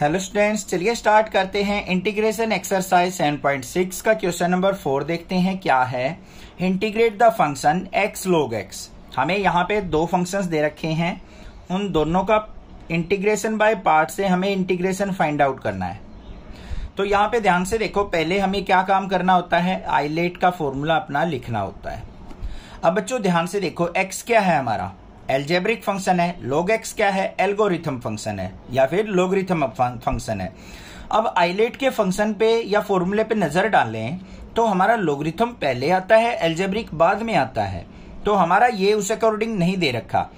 hello students चलिए start करते हैं इंटीग्रेशन एक्सरसाइज 7.6 का क्वेश्चन नंबर फोर देखते हैं क्या है integrate the function x log x हमें यहाँ पे दो फंक्शंस दे रखे हैं उन दोनों का इंटीग्रेशन बाय पार्ट से हमें इंटीग्रेशन फाइंड आउट करना है तो यहाँ पे ध्यान से देखो पहले हमें क्या काम करना होता है आईलेट का फॉर्मूला अपना लिखना होता है अब बच्चों ध्यान से देखो एक्स क्या है हमारा एल्जेब्रिक फंक्शन है लोग एक्स क्या है एल्गोरिथम फंक्शन है या फिर लोगरिथम फंक्शन है अब आईलेट के फंक्शन पे या फॉर्मूले पे नजर डालें तो हमारा लोगरिथम पहले आता है एल्जेब्रिक बाद में आता है तो हमारा ये उस अकॉर्डिंग नहीं दे रखा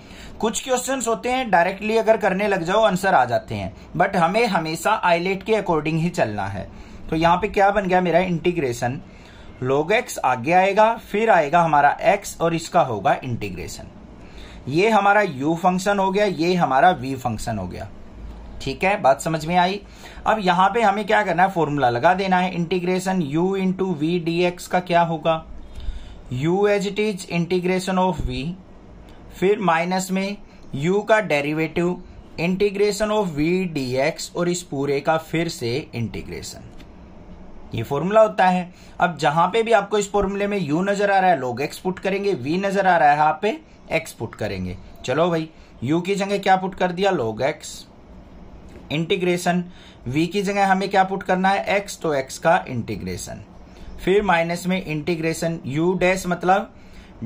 कुछ क्वेश्चन होते हैं डायरेक्टली अगर करने लग जाओ आंसर आ जाते हैं बट हमें हमेशा आईलेट के अकॉर्डिंग ही चलना है तो यहाँ पे क्या बन गया मेरा इंटीग्रेशन लोग एक्स आगे आएगा फिर आएगा हमारा एक्स और इसका होगा इंटीग्रेशन ये हमारा u फंक्शन हो गया ये हमारा v फंक्शन हो गया ठीक है बात समझ में आई अब यहां पे हमें क्या करना है फॉर्मूला लगा देना है integration u into v d x का क्या होगा u as it is integration of v फिर माइनस में u का derivative integration of v d x और इस पूरे का फिर से इंटीग्रेशन ये फॉर्मूला होता है अब जहां पे भी आपको इस फॉर्मूले में यू नजर आ रहा है लोग पुट करेंगे वी नजर आ रहा है यहां पे पुट करेंगे चलो भाई यू की जगह क्या पुट कर दिया लोग एक्स इंटीग्रेशन वी की जगह हमें क्या पुट करना है एक्स तो एक्स का इंटीग्रेशन फिर माइनस में इंटीग्रेशन यू डैश मतलब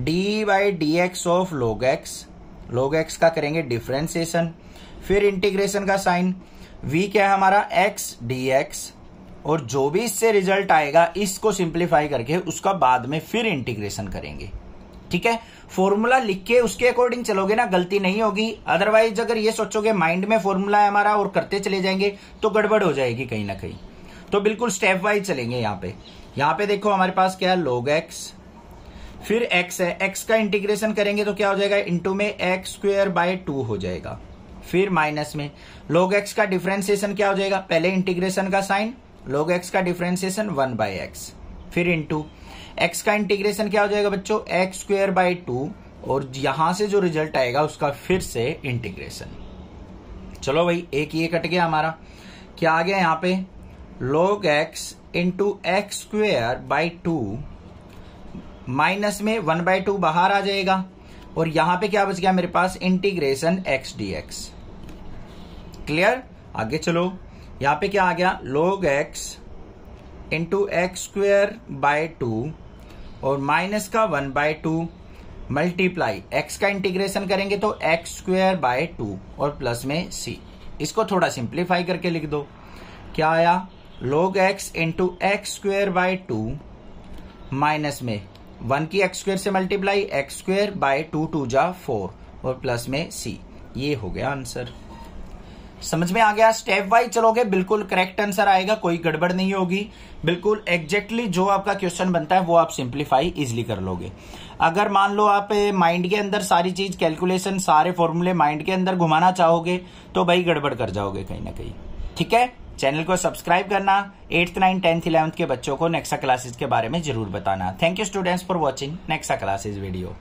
d by d x of log x log x का करेंगे डिफ्रेंसिएशन फिर इंटीग्रेशन का साइन वी क्या है हमारा एक्स डी एक्स और जो भी इससे रिजल्ट आएगा इसको सिंप्लीफाई करके उसका बाद में फिर इंटीग्रेशन करेंगे ठीक है फॉर्मूला लिख के उसके अकॉर्डिंग चलोगे ना गलती नहीं होगी अदरवाइज अगर ये सोचोगे माइंड में फॉर्मूला है हमारा और करते चले जाएंगे तो गड़बड़ हो जाएगी कहीं ना कहीं तो बिल्कुल स्टेप वाइज चलेंगे यहां पे यहां पे देखो हमारे पास क्या है लोग एक्स फिर एक्स है एक्स का इंटीग्रेशन करेंगे तो क्या हो जाएगा इंटू में एक्स स्क्वेयर बाय टू हो जाएगा फिर माइनस में लोग एक्स का डिफ्रेंसिएशन क्या हो जाएगा पहले इंटीग्रेशन का साइन लोग एक्स का डिफ्रेंसिएशन वन बाई एक्स फिर इंटू एक्स का इंटीग्रेशन क्या हो जाएगा बच्चों एक्स स्क्वेयर बाई टू और यहां से जो रिजल्ट आएगा उसका फिर से इंटीग्रेशन चलो भाई एक ये कट गया हमारा क्या आ गया यहां पे log x into x square by two minus में वन बाई टू बाहर आ जाएगा और यहां पे क्या बच गया मेरे पास integration x d x clear आगे चलो यहाँ पे क्या आ गया log x into x square by two और माइनस का one by two multiply x का इंटीग्रेशन करेंगे तो एक्स स्क्वेयर बाय टू और प्लस में सी इसको थोड़ा सिंप्लीफाई करके लिख दो क्या आया log x into x square by two minus में वन की एक्स स्क्वेयर से multiply x square by two two जा फोर और प्लस में सी ये हो गया आंसर समझ में आ गया स्टेप वाइज चलोगे बिल्कुल करेक्ट आंसर आएगा कोई गड़बड़ नहीं होगी बिल्कुल एग्जैक्टली जो आपका क्वेश्चन बनता है वो आप सिंप्लीफाई इजिली कर लोगे अगर मान लो आप माइंड के अंदर सारी चीज कैलकुलेशन सारे फॉर्मूले माइंड के अंदर घुमाना चाहोगे तो भाई गड़बड़ कर जाओगे कहीं ना कहीं ठीक है चैनल को सब्सक्राइब करना एट्थ नाइन टेंथ इलेवंथ के बच्चों को नेक्सा क्लासेज के बारे में जरूर बताना thank you students for watching Nexa classes video